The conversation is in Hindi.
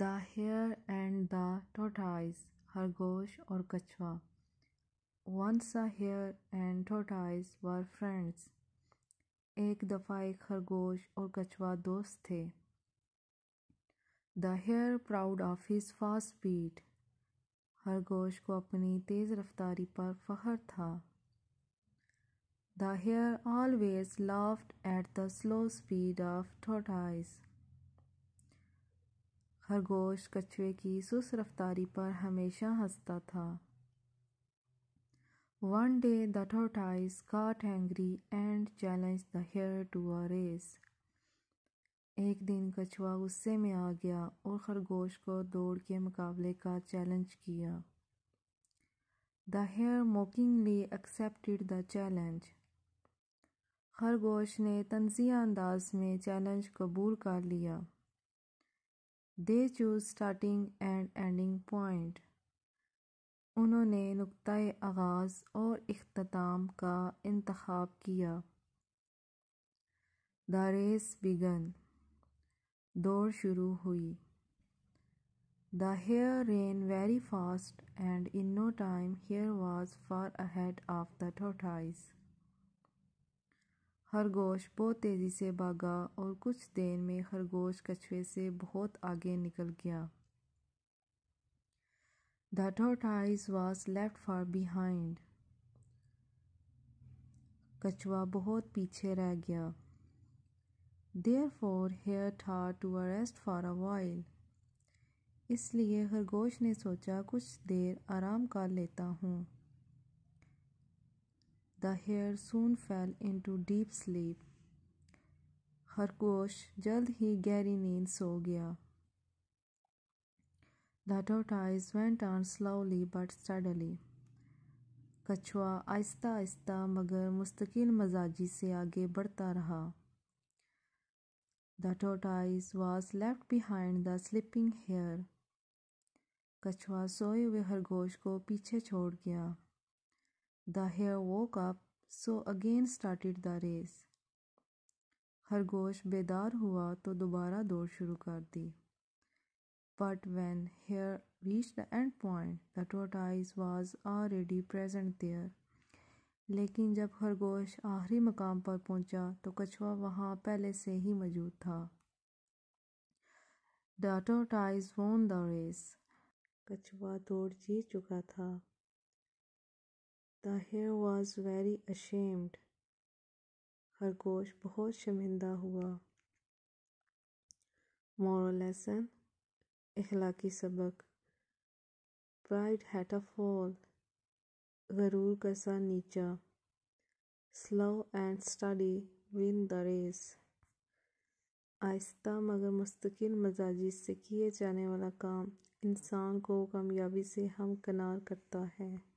the hare and the tortoise, Hargosh or Kachwa. Once a hare and tortoise were friends. एक दफ़ा एक खरगोश और कछुआ दोस्त थे the hare proud of his fast speed खरगोश को अपनी तेज़ रफ्तारी पर फखर था the hare always laughed at the slow speed of tortoise खरगोश कछुए की सुस रफ्तारी पर हमेशा हंसता था one day the tortoise got angry and challenge the hare to a race एक दिन कछुआ गुस्से में आ गया और खरगोश को दौड़ के मुकाबले का चैलेंज किया the hare mockingly accepted the challenge खरगोश ने तंजिया अंदाज में चैलेंज कबूल कर लिया they choose starting and ending point उन्होंने नुकतः आगाज और अख्ताम का इंतखब किया द रेस बिगन दौड़ शुरू हुई the hare ran very fast and in no time hare was far ahead of the tortoise खरगोश बहुत तेज़ी से भागा और कुछ देर में खरगोश कछुए से बहुत आगे निकल गया The tortoise was left far कछुआ बहुत पीछे रह गया फॉर हेयर था to arrest for a while इसलिए खरगोश ने सोचा कुछ देर आराम कर लेता हूँ The hare soon fell into deep sleep. खरगोश जल्द ही गहरी नींद सो गया The tortoise went on slowly but steadily कछुआ आहिस्ता आहिस्ता मगर मुस्तकिल मजाजी से आगे बढ़ता रहा the tortoise was left behind the sleeping hare कछुआ सोए हुए खरगोश को पीछे छोड़ गया The hare woke up, so again started the race. खरगोश बेदार हुआ तो दोबारा दौड़ शुरू कर दी but when hare reach the end point the tortoise was already present there लेकिन जब खरगोश आखिरी मकाम पर पहुंचा तो कछुआ वहां पहले से ही मौजूद था the tortoise won the race कछुआ दौड़ जीत चुका था the hare was very ashamed खरगोश बहुत शर्मिंदा हुआ मॉरल लेसन अखलाकी सबक प्राइड हैट अ फॉल गरूर का सा नीचा slow and steady win the race आहिस्ता मगर मुस्तकिल मजाजी से किए जाने वाला काम इंसान को कामयाबी से हम कनार करता है